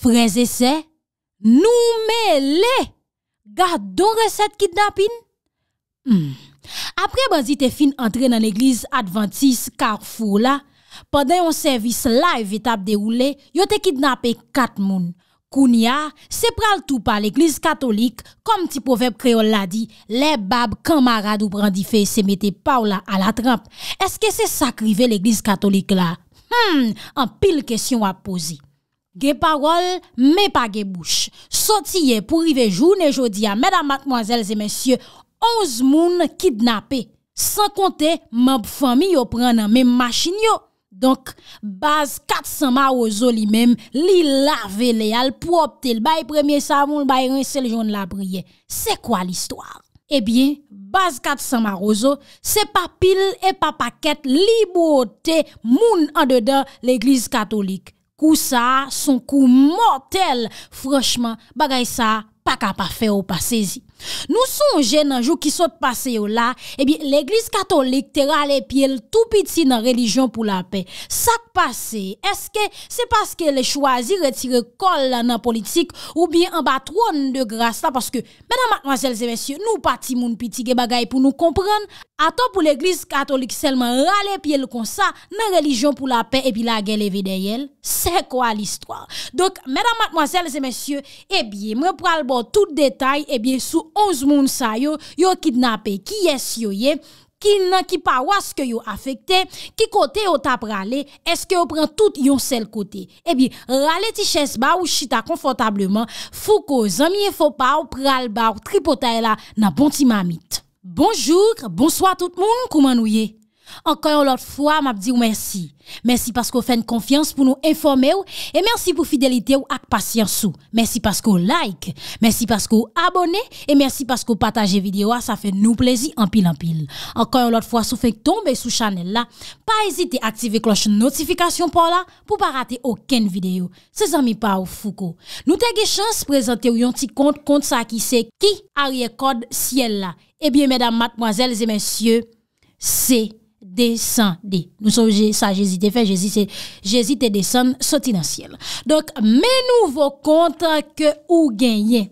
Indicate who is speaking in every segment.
Speaker 1: Freze se, nou me le. Garde, don re set kidnapin? Hmm, apre ban zite fin entre nan Eglise Adventiste Carrefour la, panden yon servis live etap deroule, yo te kidnapen kat moun. Kounia, se pral tou pa l'Eglise Katolik, kom ti povep kreol la di, le bab kamarad ou brandife se mette pa ou la a la tramp. Eske se sakrive l'Eglise Katolik la? Hmm, an pil kesyon wap posi. Ge parol, me pa ge bouch. Soti ye pou rive joun e jodi ya, mèdam akmwazèl zè mèsyè, onz moun kidnapè. San kontè, mèb fèmi yo prè nan mèm machin yo. Donk, baz kat san marozo li mèm, li lave le al pou optè l'bay premye sa moun, l'bay rense l'jon l'abriye. Se kwa l'histoire? Ebyen, baz kat san marozo, se papil e papakèt li bote moun an dedan l'Eglise Katolikè. Kou sa, son kou motel. Franchman, bagay sa, pa kapa fe ou pa sezi. Nou son jen anjou ki sot pase yo la Ebi l'Eglise Katolik te rale Pi el tou piti nan relijon pou la pe Sak pase Eske se paske le chwazi Retire kol nan politik eh Ou bi en batron de gras La paske mena matmwazel se mesye Nou pati moun piti ge bagay pou nou kompran Ato pou l'Eglise Katolik selman Rale pi el konsa nan relijon pou la pe Ebi la gel evideyel Se kwa l'istwa Donk mena matmwazel se mesye Ebi me pral bo tout detay ebi sou Onz moun sa yo, yo kidnapè, ki yes yo ye, ki nan ki pa waz ke yo afekte, ki kote yo tap rale, eske yo pren tout yon sel kote. Ebi, eh rale ti ches ba ou chita konfotableman, fou ko zamiye fo pa ou pral ba ou tripotay la nan bonti mamit. Bonjour, bonsoit tout moun kouman ou ye. Enkanyon lot fwa m ap di ou mersi. Mersi paskou fèn konfians pou nou informè ou e mersi pou fidelite ou ak pasyans sou. Mersi paskou like, mersi paskou abone e mersi paskou pataje videwa sa fè nou plezi anpil anpil. Enkanyon lot fwa sou fèn tombe sou chanel la, pa ezite aktive kloche notifikasyon pou la pou pa rate oken videyo. Se zanmi pa ou fuko. Nou te ge chans prezante ou yon ti kont kont sa ki se ki a rie kod si el la. Ebyen medan matmoazelze men sye, se. Descende Nou sa jesite fe Jesite descende Soti nan siel Mè nou vò konta ke ou genye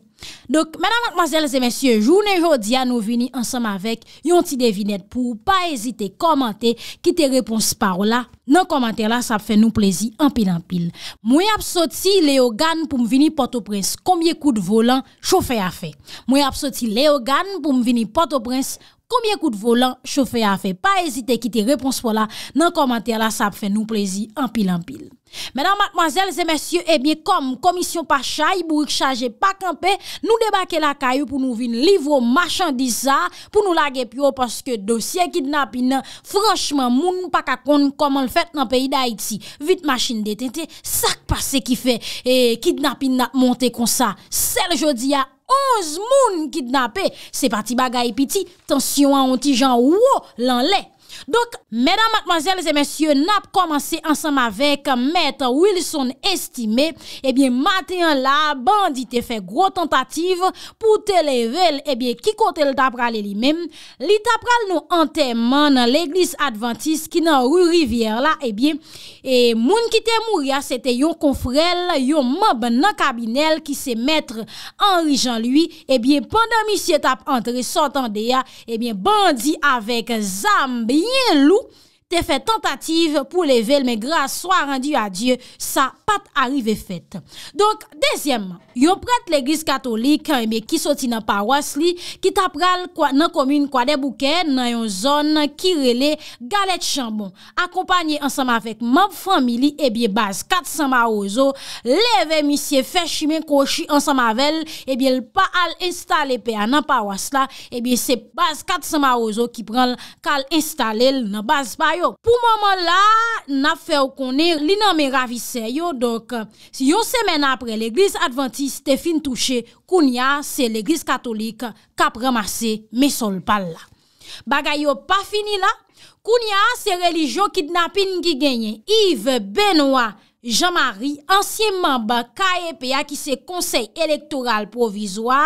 Speaker 1: Mè nan mè zèl zè mè sye Jounè jò diyan nou vini ansèm avèk Yon ti devinet pou pa esite komante Ki te repons pa ou la Non komante la sa fè nou plezi Mwen ap soti le ogan pou m vini Porto prens Kombye kout volan Mwen ap soti le ogan pou m vini Porto prens Koumye koute volan, choufe a fe pa ezite kite repons pou la nan komantè la sa ap fe nou plezi anpil anpil. Menan matmazèl zè mèsyè, ebyè kom komisyon pa chay, bou yik chaje pa kampe, nou debake la kayou pou nou vin livro machandisa pou nou lage pyo paske dosye kidnapina. Franchman moun nou pa kakon koman l fèt nan peyi da Haiti. Vit machin detente, sak pa se ki fe kidnapina monte kon sa. Sel jodi a akweli. Onz moun kidnapè, se pati bagay piti, tansyon an ti jan wou lan lè. Dok, mèdam, matmazèl, zè mèsyè, nap komanse ansanm avèk Met Wilson estime, ebyen, eh matèyan la, bandi te fè gro tentative Pou tè lèvel, ebyen, eh ki kote l tapral lè li mèm Li tapral nou anterman nan l'Eglise Adventiste ki nan rou rivière la, ebyen eh E moun ki te mourya, ah, se te yo kon frel, yo mòb nan kabinel ki se mètre Henri Jean-Louis Ebyen, pandan misye tap antre, sotan deya, ebyen, bandi avèk Zambi 麋鹿。te fe tentative pou le vel men gra so a rendu a Diyo sa pat arive fet Donk, dezyemman, yon prate l'Eglise Katolik ki eh soti nan parwas li ki tapral nan komine Kwa de Bouken nan yon zon nan Kirele Galet Chambon akompanyen ansama vek mab famili e eh bie baz kat sama ozo leve misye fè shimen kochi ansama vel, e eh bie l pa al installe pe anan parwas la e bie se baz kat sama ozo ki pran kal installe l nan baz bay Pou momen la, na fè ou konè, li nan mè ravise yo, donk, si yon semen apre l'Eglise Adventiste te fin touche, Kounia se l'Eglise Katolik kap ramase mesol pal la. Baga yo pa fini la, Kounia se religyon kidnapin gi genye, Yves, Benoit, Jean-Marie, ansyenman ba K.E.P.A. ki se konsey elektoral provizwa,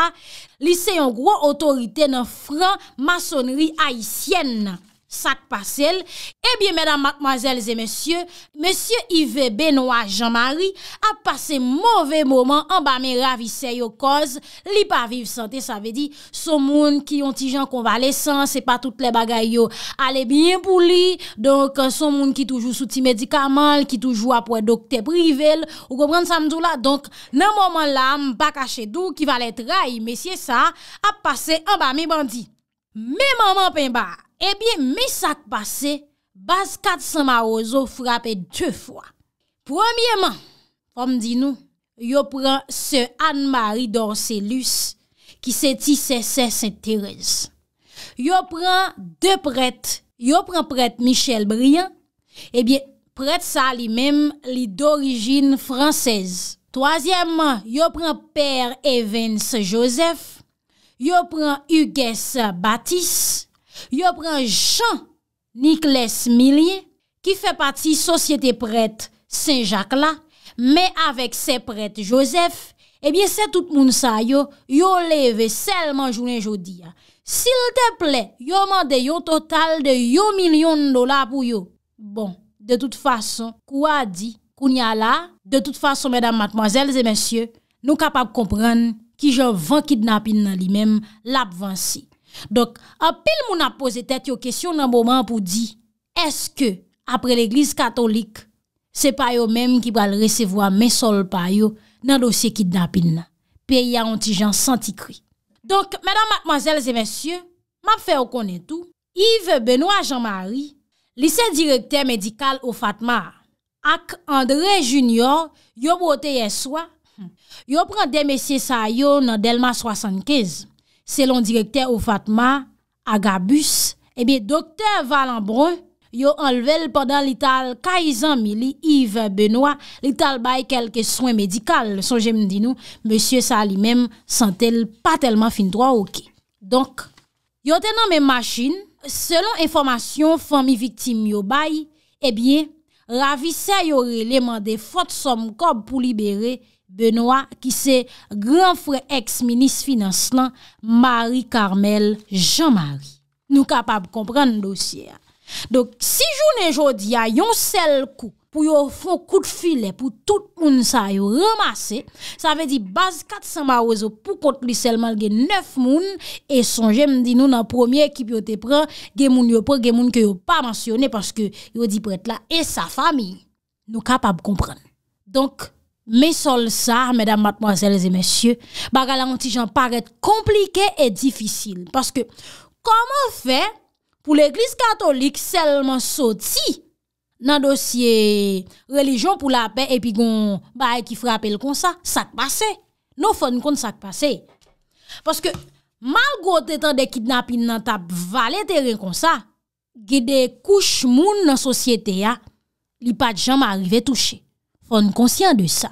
Speaker 1: li se yon gro otorite nan fran masonri haisyen nan. Sak pasel. Ebyen, mèdam, makmazèl, zè mèsyè, mèsyè Yves Benoit Jean-Marie ap pase mouvè mouman an ba mè raviseyo koz li pa viv sante, sa ve di son moun ki yon ti jan kon va lesan, se pa tout le bagay yo ale bien pou li, donk son moun ki toujou sou ti medikaman, ki toujou ap wè dokte privel, ou gobran samdou la, donk nan mouman la, m baka chedou ki valet ray, mèsyè sa, ap pase an ba mè bandi. Mè maman pen ba! Ebyen, eh misak pase, bas katsan ma ozo frapè dè fwa. Premierman, om di nou, yo pran se Anne-Marie d'Orselus ki se ti sè sè sè Sainte-Thérèse. Yo pran dè prèt, yo pran prèt Michel Briand, ebyen, eh prèt sa li mèm li d'orijin fransèz. Troasyèman, yo pran père Evans Joseph, yo pran Hugues Baptiste, Yo pren Jean-Nicolas Millier, ki fe pati sosyete pret Saint-Jacques la, me avèk se pret Joseph, ebyen eh se tout moun sa yo, yo leve selman jounen joudi ya. Sil te ple, yo mande yo total de yo milyon dola pou yo. Bon, de tout fason, kou a di, kou n'ya la, de tout fason, mèdam, matmazèl, zè mèsyè, nou kapap kompren ki yo van kidnapin nan li mèm l'ap vansi. Donk, apil moun ap pose tèt yo kesyon nan mouman pou di, eske apre l'Eglise Katolik, se pa yo mèm ki bal resevo a mesol pa yo nan dosye ki dapil nan, pe ya ontijan santi kri. Donk, mèdam, mademoiselles et messieurs, map fè ou konen tou, Yves Benoit Jean-Marie, lise direkteur medikal ou Fatma, ak André Junior, yo bote yeswa, yo pran demesye sa yo nan Delma 75, mèdam, Selon direkter ou Fatma Agabus, ebi eh Dr. Valenbron yo anlevel podan lital kaizan mili Yves Benoit lital baye kelke swen medikal. Son jem di nou, monsye sa li menm san tel pa telman fin droit ouke. Donk, yo tenan men machin, selon informasyon fan mi viktim yo baye, ebi eh ravise yo releman de fote som kob pou libere, Benoit, ki se gran frè ex-ministre finance lan, Marie Carmel Jean-Marie. Nou kapab kompren dosye. Donk, si jounen jodi a yon sel kou, pou yo fon kou de file, pou tout moun sa yo ramase, sa ve di baz 400 mawezo pou kont li sel mal gen 9 moun, e son jem di nou nan premier ekip yo te pren, gen moun yo pre, gen moun ke yo pa mansyone, paske yo di prete la, e sa fami, nou kapab kompren. Donk, Mè sol sa, mèdam matmoazèl zè mèsyè, ba gala mouti jan paret komplike et difisil. Paske, koman fè pou l'Eglise Katolik selman soti nan dosye relijon pou la pe, epi gon, ba ekifrape l kon sa, sakpase, nou fon kon sakpase. Paske, malgo te tan de kidnapin nan tap vale teren kon sa, gede kouch moun nan sosyete ya, li pat jan ma arrive touche. On konsyen de sa.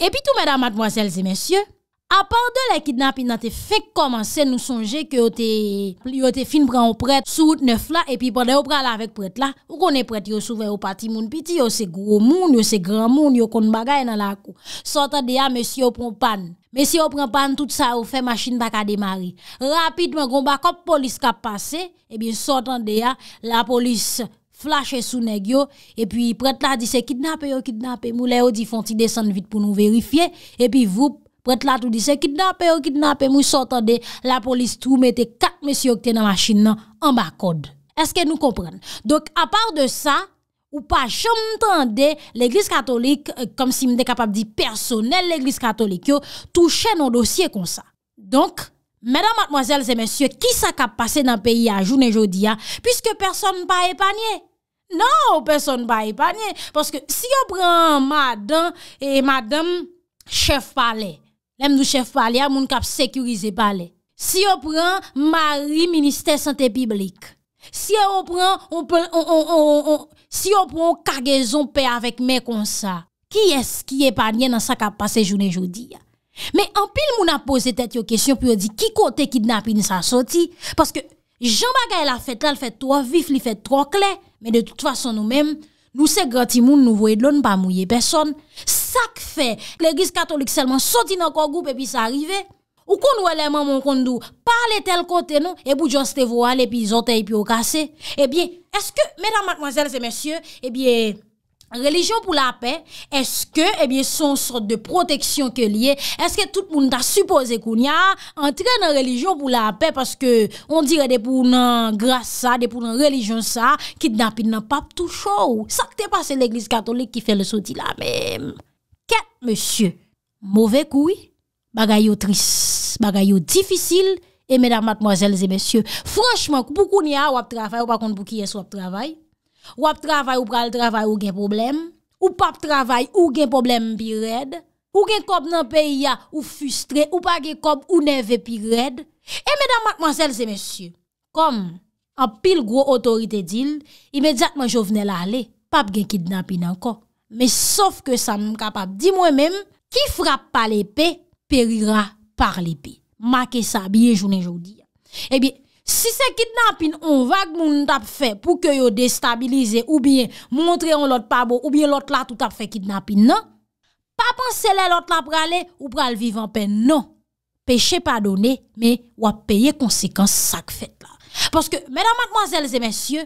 Speaker 1: E pi tou mèdam, madmoisèlzè, mèsyè, a part de lè kidnap, inate fèk komanse nou sonjè kè yo te fin pran ou prèt sou out neuf la, e pi pandè ou pran la vek prèt la, ou konè prèt yo souver ou pati moun piti, yo se gro moun, yo se gran moun, yo kon bagay nan la kou. Sotan de ya, mèsyè ou pran pan. Mèsyè ou pran pan tout sa ou fè machin baka demari. Rapidman, kon baka polis ka pase, e eh bi sotan de ya, la polis flache sou negyo, epi prete la dise non, kidnap euh, yo, kidnap yo, mou le yo di fonti desan vit pou nou verifiye, epi voup, prete la tou dise kidnap yo, kidnap yo, mou sotande la polis tou mette kak mesye yo kte nan machin nan, an ba kod. Eske nou kompren? Dok, a par de sa, ou pa chomtande, l'Eglise Katolik, kom si m de kapap di personel l'Eglise Katolik yo, touche nan dosye kon sa. Donk, mèdam matmoazel zè mesye, ki sa kap pase nan peyi a jounen jodi ya, pyske person m pa epanye? Nan, ou person ba epanyen. Paske si yo pran madan e madan chef balè. Lem nou chef balè, moun kap sekurize balè. Si yo pran mari, minister sante piblik. Si yo pran, si yo pran kagezon pe avèk mè konsa. Ki es ki epanyen nan sa kap pase jounè joudi ya? Me anpil moun apose tèt yo kesyon pou yo di ki kote kidnap in sa soti. Paske jan bagay la fèt la, l fèt to, vif li fèt trok lè. Men de tout fason nou men, nou se gratimoun nou voyedlon pa mouye person. Sak fe, klegis katolik selman soti nan kogou pe pi sa arrive. Ou kon nou eleman moun kondou, pale tel kote nou, e pou joste voal, e pi zote, e pi okase. E biye, eske, menan matmoazelze mesye, e biye... Relijyon pou la pe, eske eh son sot de proteksyon ke liye? Eske tout moun ta suppose koun ya entren nan relijyon pou la pe? Paske on dire depou nan grasa, depou nan relijyon sa, kit napi nan pap tou chou? Sakte pa se l'Eglise Katolik ki fe le soti la men. Ket, monsye, mouve koui, bagayyo tris, bagayyo difisil, e mèdam matmozèl zè monsye, franchman kou pou koun ya wap trafay ou bakon pou ki yes wap trafay, Wap travay ou pral travay ou gen problem, ou pap travay ou gen problem pi red, ou gen kob nan peya ou fustre, ou pa gen kob ou neve pi red. E eh, medan matman sel se monsye, kom, an pil gro otorite dil, imediatman jo vene la ale, pap gen kidnapi nan ko. Me sof ke san m kapap, di mwen men, ki frap pa lepe, perira par lepe. Ma ke sa biye jounen joudi ya. E bi... Si se kidnapin, on va gmoun tap fe pou ke yo destabilize ou bien montre yon lot pa bo ou bien lot la tout tap fe kidnapin, nan? Pa pansele lot la prale ou prale vivan pen, nan. Peche padone, me wap peye konsekans sak fet la. Poske, mena matmanzelze mensyo,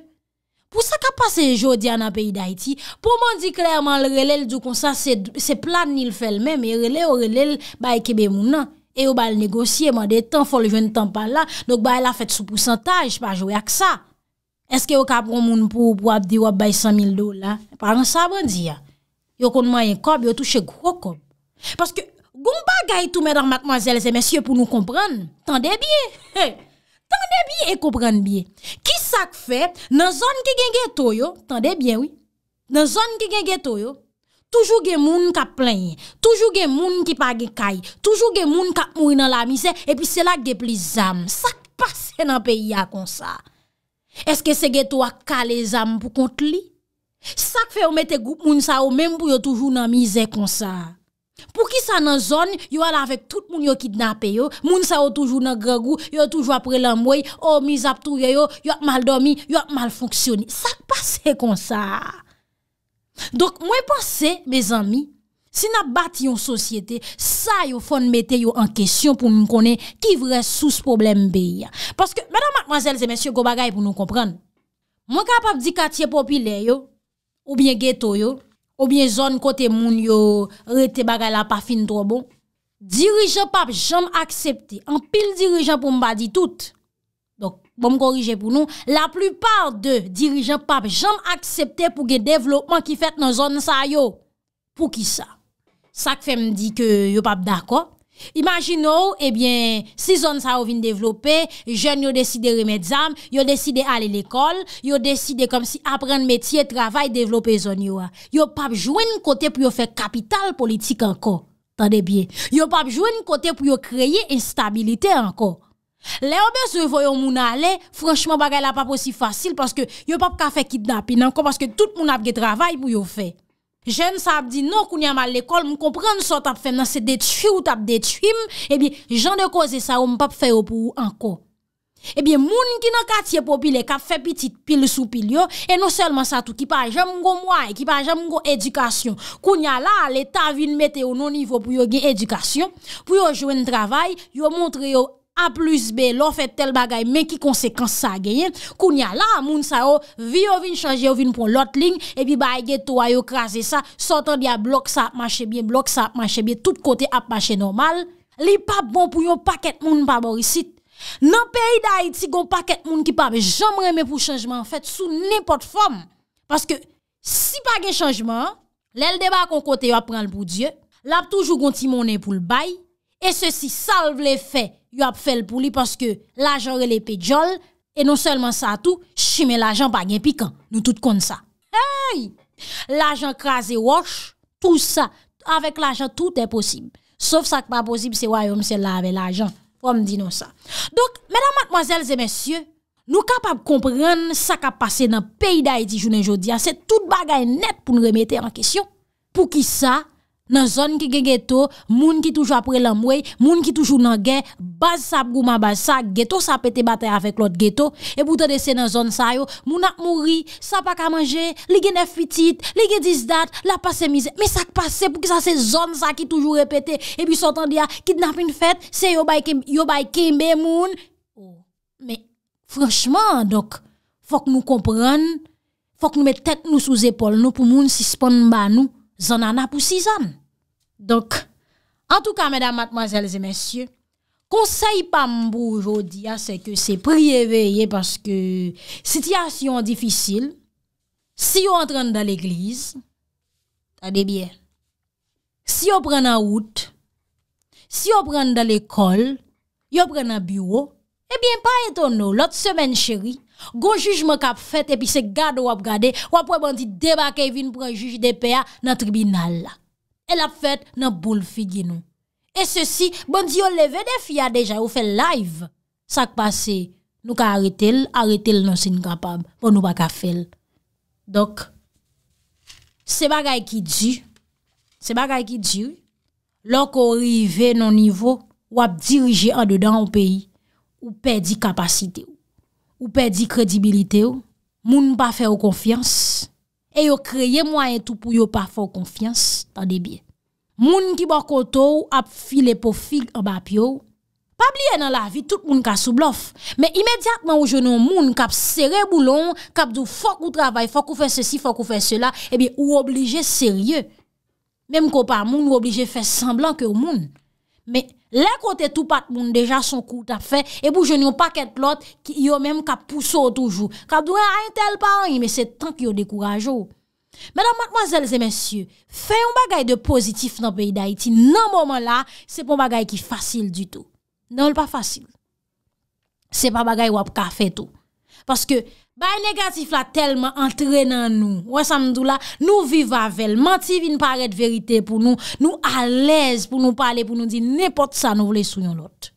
Speaker 1: pou sa ka pase yon jodi an apayi da iti, pou man di klerman l relèl djou kon sa se plan nil fel men, me relèl ou relèl baye kebe moun nan. E yo ba el negosye, man de tan fol, yo ne tan pa la. Dok ba el la fet sou pousantaj, pa jowe ak sa. Eske yo ka promoun pou wap di wap bay 100.000 dola? Par an sa bon di ya. Yo kon man yon kob, yo touche gwo kob. Paske, goun ba gayi tou me dan makman zelze men sye pou nou kompran? Tande biye. Tande biye e kompran biye. Ki sak fe, nan zon ki genge to yo, Tande biye, oui. Nan zon ki genge to yo, Toujou gen moun ka plenye, toujou gen moun ki pa gen kaye, toujou gen moun ka moun nan la mise, e pi sela gen pli zam. Sak pase nan peyi ya konsa. Eske se gen tou ak ka le zam pou kont li? Sak fe ou mette goup moun sa ou menm pou yo toujou nan mise konsa. Pou ki sa nan zon, yo al avek tout moun yo kidnap yo, moun sa ou toujou nan gregu, yo toujou apre lan mwey, yo miz ap touye yo, yo ap mal domi, yo ap mal fonksyoni. Sak pase konsa. Donk mwen pase, me zami, si nan bati yon sosyete, sa yo fon meteyo an kesyon pou mwen konen ki vre sous problem beya. Paske, mwen kapap di katye popile yo, ou bien ghetto yo, ou bien zon kote moun yo rete bagay la pa fin tro bon, dirijan pap jom aksepte, an pil dirijan pou mba di tout. Bom korije pou nou, la plupar de dirijan pap jom aksepte pou gen devlopman ki fet nan zon sa yo. Pou ki sa? Sak fèm di ke yo pap dako. Imagine ou, oh, ebyen, eh si zon sa yo vin devlope, jen yo deside remedzam, yo deside ale l'ekol, yo deside kom si apren metye, travay, devlope zon yo. Ah. Yo pap jwen kote pou yo fe kapital politik anko. Tande bie. Yo pap jwen kote pou yo kreye instabilite anko. Le obes yo voyon moun ale, franchman bagay la pap osi fasil, paske yo pap ka fe kid napi nan ko, paske tout moun ap ge travay pou yo fe. Jen sa ap di nou koun yaman l'ekol, mou komprenn sou tap fe nan se detwim ou tap detwim, ebi jan de koze sa ou mou pap fe yo pou anko. Ebyen moun ki nan katye popile Kap fe pitit pil sou pil yo E nou selman sa tou Ki pa jem mgo mway Ki pa jem mgo edukasyon Koun ya la Le ta vin mette ou non nivou Pou yo gen edukasyon Pou yo jwen travay Yo montre yo A plus B Lo fet tel bagay Men ki konsekans sa gen Koun ya la Moun sa yo Vi yo vin chanje Yo vin pou lot ling Ebi baye geto A yo krasi sa Sotan diya blok sa Mache bien blok sa Mache bien Tout kote ap mache normal Li pa bon pou yo paket Moun pa borisit Nan peyi da iti gon pa ket moun ki pa be jom reme pou chanjman an fèt sou nè pot fòm. Paske si pa gen chanjman, lè l'deba kon kote yo ap pran l pou Diyo, l ap toujou gon ti mounen pou l bay, e se si salve l efè yo ap fè l pou li paske l ajan rele pe djol, e non selman sa tout, chime l ajan pa gen pikant. Nou tout kon sa. Hey! L ajan krasè wòch, tout sa, avèk l ajan tout è posib. Sòf sa k pa posib se wè yo msel la avè l ajan. Om di nou sa. Donk, mèdam matmoazèl zè mèsyè, nou kapap kompren sa kap pase nan peyday di jounen jodi. Anse tout bagay net pou nou remete an kesyon. Pou ki sa... Nan zon ki gen geto, moun ki toujou apre lamwey, moun ki toujou nan gen, baz sa ap gouma baz sa, geto sa ap ete batay avek lot geto. E pou te dese nan zon sa yo, moun ak mouri, sa ap ak a manje, li gen efitit, li gen disdat, la pase mize. Me sak pase pou ki sa se zon sa ki toujou repete. E pi sotan diya, kidnap in fet, se yo bay keme moun. Oh, me, franchman dok, fok nou kompran, fok nou met tek nou sou zepol nou pou moun si spon mba nou. Zon an apousi zon. Donc, en tout cas, mesdames, mademoiselles et messieurs, konsey pa mbouj oujodi a seke se priye veye paske sityasyon difisil, si yo entran da l'eglise, ta debyen, si yo pran an out, si yo pran dan l'ekol, yo pran an biwo, ebyen eh pa eton nou, lot semen cheri, Gon juj mwen kap fet epi se gado wap gade Wap wap mwen di debake vin pran juj de peya nan tribunal la El ap fet nan boule figi nou E se si mwen di yo leve def ya deja ou fe live Sak pase nou ka arete l, arete l nan sin kapab Bon nou baka fel Dok Se bagay ki di Se bagay ki di Lòk ou rive nan nivou Wap dirije an dedans ou peyi Ou pedi kapasite ou Ou pè di kredibilite ou, moun pa fè ou konfians, e yo kreye mwa en tou pou yo pa fè ou konfians, tan debye. Moun ki bò koto ou ap file po fig an bap yo, pa blye nan la vi, tout moun ka sou blof. Mè imediatman ou jenon moun kap sère boulon, kap dò fòk ou travay, fòk ou fè sèsi, fòk ou fè sèla, e bi ou oblije sèrye. Mèm ko pa moun, ou oblije fè semblan ke ou moun. Mèm. Le kote tou pat moun deja son kout ap fe, e bou jen yon paket lot, yo menm ka pousse ou toujou. Ka dwen a yon tel pa an yon, me se tank yo dekou gajo. Mèdam, matmazèl, zè mèsyè, fe yon bagay de pozitif nan peyi da iti, nan mouman la, se pon bagay ki fasil du tou. Nan wèl pa fasil. Se pa bagay wap ka fe tou. Paske, Bay negatif la telman entrenan nou, wè sa mdou la, nou vive avèl, mantive yon paret verite pou nou, nou alèz pou nou pale pou nou di, nepot sa nou vle sou yon lot.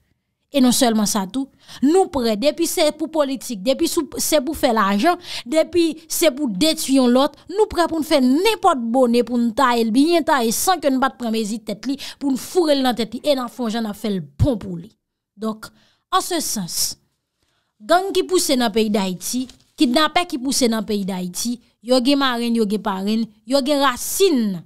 Speaker 1: E non selman sa tout, nou pre, depi se pou politik, depi se pou fè l'ajan, depi se pou detu yon lot, nou pre pou nou fè nepot bonè pou nou ta el, biyen ta el, san ke nou bat premèzi tèt li, pou nou furel nan tèt li, e nan fonjè nan fè l'bon pou li. Dok, an se sens, gang ki pousse nan peyi da iti, Kitnapè ki pousse nan peyi d'Haïti, yoge marin, yoge parin, yoge racine.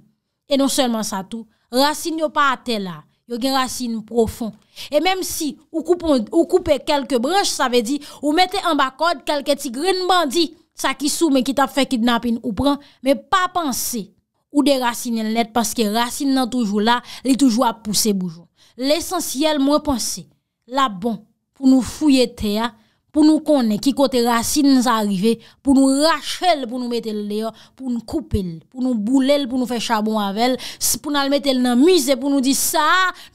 Speaker 1: E non sèlman sa tou, racine yo pa ate la, yoge racine profon. E mèm si ou koupe kelke branj, sa ve di, ou mette an bakod kelke ti gren bandi, sa ki sou men ki ta fè kitnapin ou pran, men pa panse ou de racine lèd, paske racine nan toujou la, li toujou ap pousse boujou. L'esensyèl mwen panse, la bon pou nou fouye te ya, pou nou kone ki kote rasin zareve, pou nou rachel pou nou metel deyo, pou nou koupel, pou nou boulel, pou nou fechabon avel, pou nou almetel nan mise, pou nou di sa,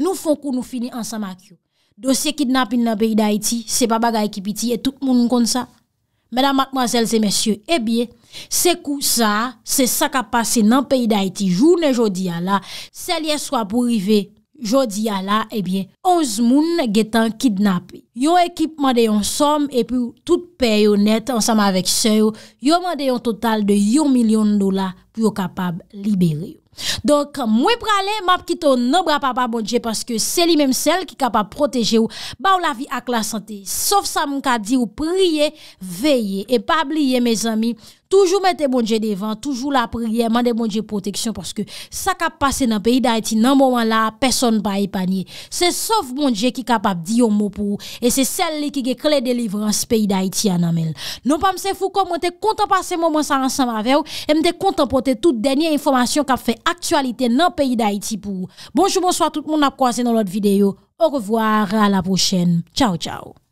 Speaker 1: nou fon kou nou fini ansama kyo. Dosye kidnapin nan peyi da iti, se pa bagay ki piti, e tout moun kon sa. Medan matmazel se mesye, e eh bie, se kou sa, se sa ka pase nan peyi da iti, jounen jodi ya la, se liye swa pou rivey, Jodi ya la, ebyen, eh 11 moun getan kidnap. Yon ekip mande yon som e pou tout per yon net ansama vek se yon. Yon mande yon total de yon milyon dola pou yon kapab liber yon. Donk, mwen prale, map kiton nabra papa bonje paske se li menm sel ki kapab proteje yon ba ou la vi ak la sante. Sof sa moun ka di ou priye, veye, e pabliye, me zami, Toujou mette mounje bon devan, toujou la prilieman bon bon de mounje proteksyon paske sa kap pase nan peyi da iti nan mounman la, peson pa e panye. Se sov mounje ki kap ap diyon moun pou e se sel li ki ge kle delivran se peyi da iti ananmel. Non pa mse fou kon mwen te kontan pase mounman sa ansan ma vew e mwen te kontan pote tout denye informasyon kap fe aktualite nan peyi da iti pou. Bonjou mounso a tout moun ap kwa se nan lot videyo. Au revoir, a la pochene. Ciao, ciao.